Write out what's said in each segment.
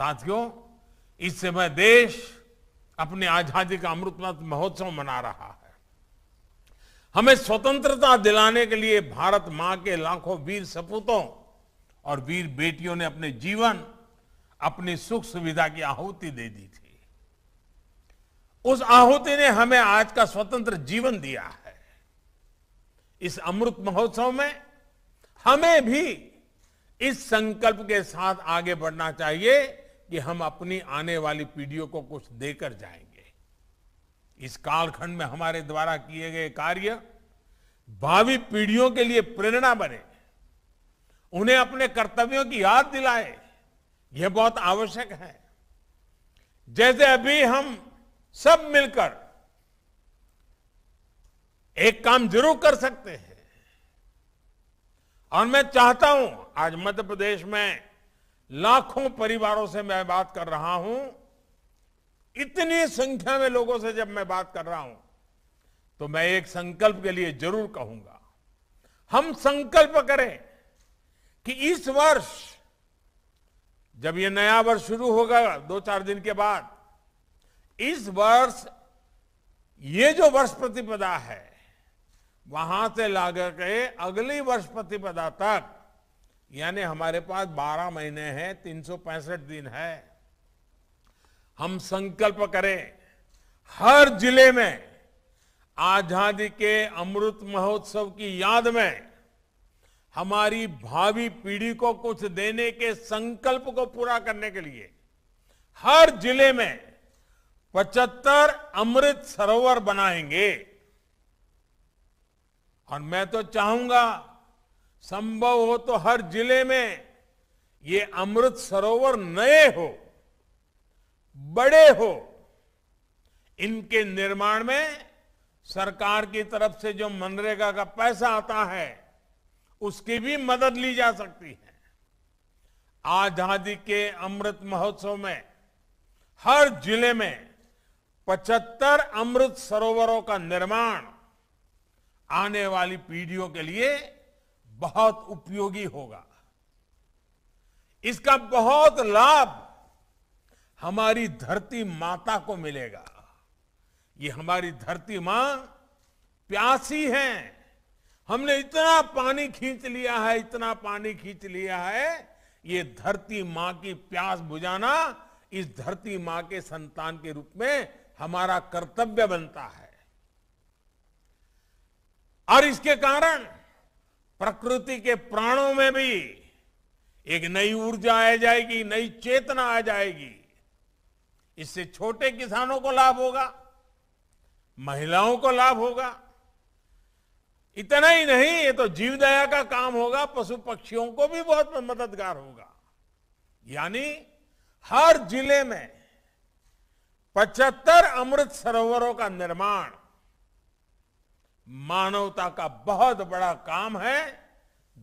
साथियों इस समय देश अपने आजादी का अमृत महोत्सव मना रहा है हमें स्वतंत्रता दिलाने के लिए भारत मां के लाखों वीर सपूतों और वीर बेटियों ने अपने जीवन अपनी सुख सुविधा की आहुति दे दी थी उस आहुति ने हमें आज का स्वतंत्र जीवन दिया है इस अमृत महोत्सव में हमें भी इस संकल्प के साथ आगे बढ़ना चाहिए कि हम अपनी आने वाली पीढ़ियों को कुछ देकर जाएंगे इस कालखंड में हमारे द्वारा किए गए कार्य भावी पीढ़ियों के लिए प्रेरणा बने उन्हें अपने कर्तव्यों की याद दिलाए यह बहुत आवश्यक है जैसे अभी हम सब मिलकर एक काम जरूर कर सकते हैं और मैं चाहता हूं आज मध्य प्रदेश में लाखों परिवारों से मैं बात कर रहा हूं इतनी संख्या में लोगों से जब मैं बात कर रहा हूं तो मैं एक संकल्प के लिए जरूर कहूंगा हम संकल्प करें कि इस वर्ष जब ये नया वर्ष शुरू होगा दो चार दिन के बाद इस वर्ष ये जो वर्ष प्रतिपदा है वहां से लागर के अगली वर्ष प्रतिपदा तक यानी हमारे पास 12 महीने हैं तीन दिन है हम संकल्प करें हर जिले में आजादी के अमृत महोत्सव की याद में हमारी भावी पीढ़ी को कुछ देने के संकल्प को पूरा करने के लिए हर जिले में 75 अमृत सरोवर बनाएंगे और मैं तो चाहूंगा संभव हो तो हर जिले में ये अमृत सरोवर नए हो बड़े हो इनके निर्माण में सरकार की तरफ से जो मनरेगा का पैसा आता है उसकी भी मदद ली जा सकती है आजादी के अमृत महोत्सव में हर जिले में 75 अमृत सरोवरों का निर्माण आने वाली पीढ़ियों के लिए बहुत उपयोगी होगा इसका बहुत लाभ हमारी धरती माता को मिलेगा ये हमारी धरती मां प्यासी है हमने इतना पानी खींच लिया है इतना पानी खींच लिया है ये धरती मां की प्यास बुझाना इस धरती मां के संतान के रूप में हमारा कर्तव्य बनता है और इसके कारण प्रकृति के प्राणों में भी एक नई ऊर्जा आ जाएगी नई चेतना आ जाएगी इससे छोटे किसानों को लाभ होगा महिलाओं को लाभ होगा इतना ही नहीं ये तो जीवदया का काम होगा पशु पक्षियों को भी बहुत मददगार होगा यानी हर जिले में पचहत्तर अमृत सरोवरों का निर्माण मानवता का बहुत बड़ा काम है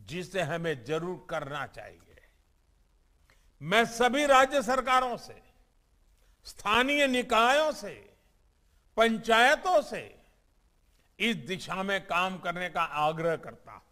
जिसे हमें जरूर करना चाहिए मैं सभी राज्य सरकारों से स्थानीय निकायों से पंचायतों से इस दिशा में काम करने का आग्रह करता हूं